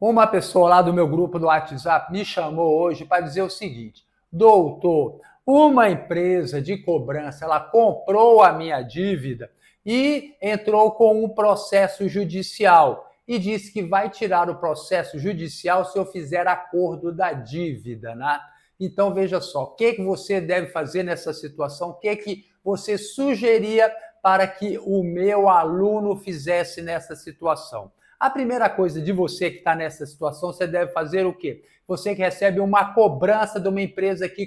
Uma pessoa lá do meu grupo do WhatsApp me chamou hoje para dizer o seguinte: doutor, uma empresa de cobrança, ela comprou a minha dívida e entrou com um processo judicial e disse que vai tirar o processo judicial se eu fizer acordo da dívida, né? Então veja só, o que, que você deve fazer nessa situação? O que que você sugeria para que o meu aluno fizesse nessa situação? A primeira coisa de você que está nessa situação, você deve fazer o quê? Você que recebe uma cobrança de uma empresa que,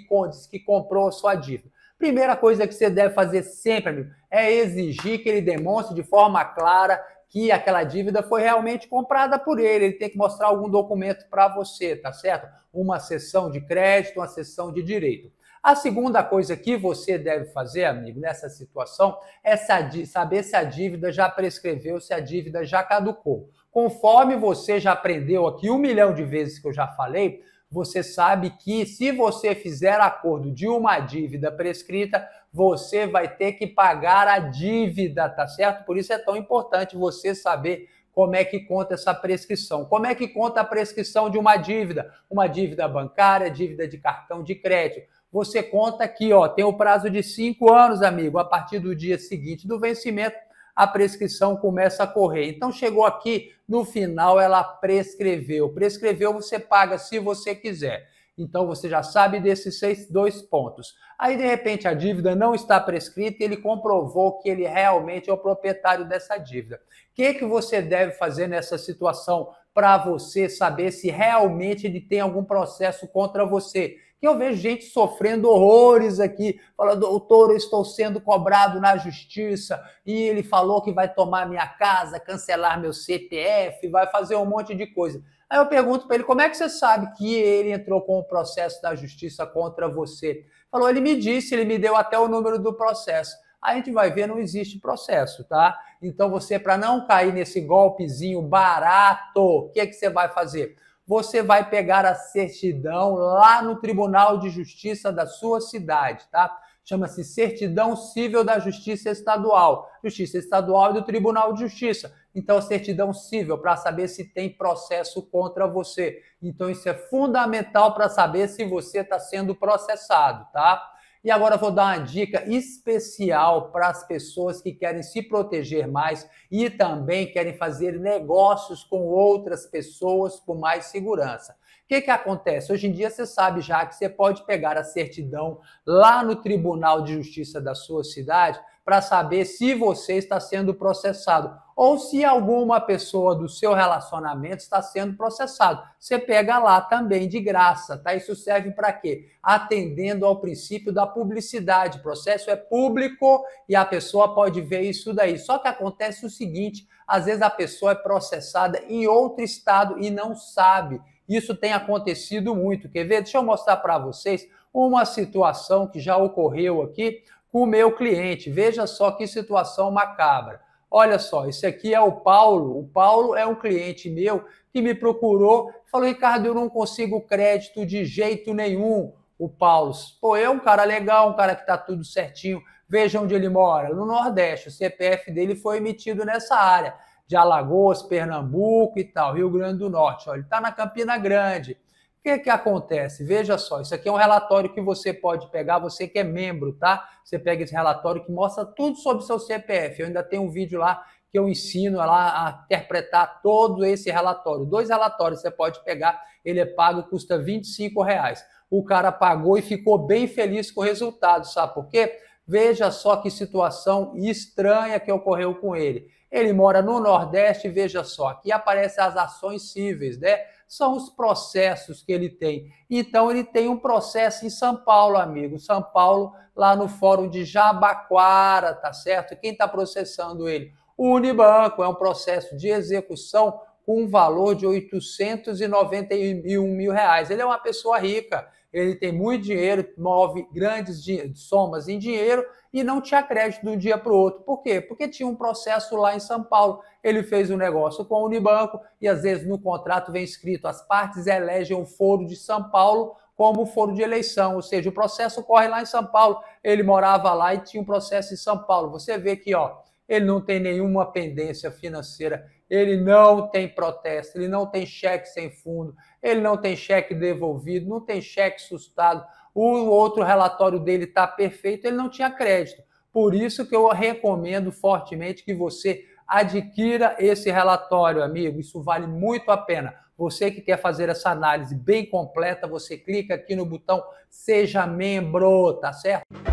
que comprou a sua dívida. Primeira coisa que você deve fazer sempre, amigo, é exigir que ele demonstre de forma clara que aquela dívida foi realmente comprada por ele. Ele tem que mostrar algum documento para você, tá certo? Uma sessão de crédito, uma sessão de direito. A segunda coisa que você deve fazer, amigo, nessa situação, é saber se a dívida já prescreveu, se a dívida já caducou. Conforme você já aprendeu aqui um milhão de vezes que eu já falei, você sabe que se você fizer acordo de uma dívida prescrita, você vai ter que pagar a dívida, tá certo? Por isso é tão importante você saber como é que conta essa prescrição. Como é que conta a prescrição de uma dívida? Uma dívida bancária, dívida de cartão de crédito você conta aqui, ó, tem o um prazo de cinco anos, amigo. A partir do dia seguinte do vencimento, a prescrição começa a correr. Então chegou aqui, no final ela prescreveu. Prescreveu, você paga se você quiser. Então você já sabe desses seis, dois pontos. Aí de repente a dívida não está prescrita e ele comprovou que ele realmente é o proprietário dessa dívida. O que, que você deve fazer nessa situação para você saber se realmente ele tem algum processo contra você. Que eu vejo gente sofrendo horrores aqui, falando, doutor, eu estou sendo cobrado na justiça, e ele falou que vai tomar minha casa, cancelar meu CPF, vai fazer um monte de coisa. Aí eu pergunto para ele, como é que você sabe que ele entrou com o processo da justiça contra você? Falou, ele me disse, ele me deu até o número do processo a gente vai ver, não existe processo, tá? Então você, para não cair nesse golpezinho barato, o que, é que você vai fazer? Você vai pegar a certidão lá no Tribunal de Justiça da sua cidade, tá? Chama-se Certidão Cível da Justiça Estadual. Justiça Estadual e do Tribunal de Justiça. Então, certidão cível para saber se tem processo contra você. Então, isso é fundamental para saber se você está sendo processado, tá? E agora vou dar uma dica especial para as pessoas que querem se proteger mais e também querem fazer negócios com outras pessoas com mais segurança. O que, que acontece? Hoje em dia você sabe já que você pode pegar a certidão lá no Tribunal de Justiça da sua cidade para saber se você está sendo processado ou se alguma pessoa do seu relacionamento está sendo processado. Você pega lá também de graça, tá? Isso serve para quê? Atendendo ao princípio da publicidade. O processo é público e a pessoa pode ver isso daí. Só que acontece o seguinte, às vezes a pessoa é processada em outro estado e não sabe. Isso tem acontecido muito. Quer ver? Deixa eu mostrar para vocês uma situação que já ocorreu aqui com o meu cliente. Veja só que situação macabra. Olha só, esse aqui é o Paulo. O Paulo é um cliente meu que me procurou, falou: Ricardo, eu não consigo crédito de jeito nenhum. O Paulo, pô, é um cara legal, um cara que tá tudo certinho. Veja onde ele mora, no Nordeste. O CPF dele foi emitido nessa área de Alagoas, Pernambuco e tal, Rio Grande do Norte. Olha, ele tá na Campina Grande. O que, que acontece? Veja só, isso aqui é um relatório que você pode pegar, você que é membro, tá? Você pega esse relatório que mostra tudo sobre seu CPF. Eu ainda tenho um vídeo lá que eu ensino lá a interpretar todo esse relatório. Dois relatórios você pode pegar, ele é pago, custa 25 reais. O cara pagou e ficou bem feliz com o resultado, sabe por quê? Veja só que situação estranha que ocorreu com ele. Ele mora no Nordeste, veja só, aqui aparecem as ações cíveis, né? são os processos que ele tem. Então, ele tem um processo em São Paulo, amigo. São Paulo, lá no Fórum de Jabaquara, tá certo? Quem está processando ele? O Unibanco. É um processo de execução com um valor de 891 mil reais. Ele é uma pessoa rica ele tem muito dinheiro, move grandes somas em dinheiro e não tinha crédito de um dia para o outro. Por quê? Porque tinha um processo lá em São Paulo. Ele fez um negócio com a Unibanco e às vezes no contrato vem escrito: as partes elegem o Foro de São Paulo como foro de eleição, ou seja, o processo corre lá em São Paulo. Ele morava lá e tinha um processo em São Paulo. Você vê que, ó, ele não tem nenhuma pendência financeira ele não tem protesto, ele não tem cheque sem fundo, ele não tem cheque devolvido, não tem cheque sustado. O outro relatório dele está perfeito, ele não tinha crédito. Por isso que eu recomendo fortemente que você adquira esse relatório, amigo. Isso vale muito a pena. Você que quer fazer essa análise bem completa, você clica aqui no botão Seja Membro, tá certo?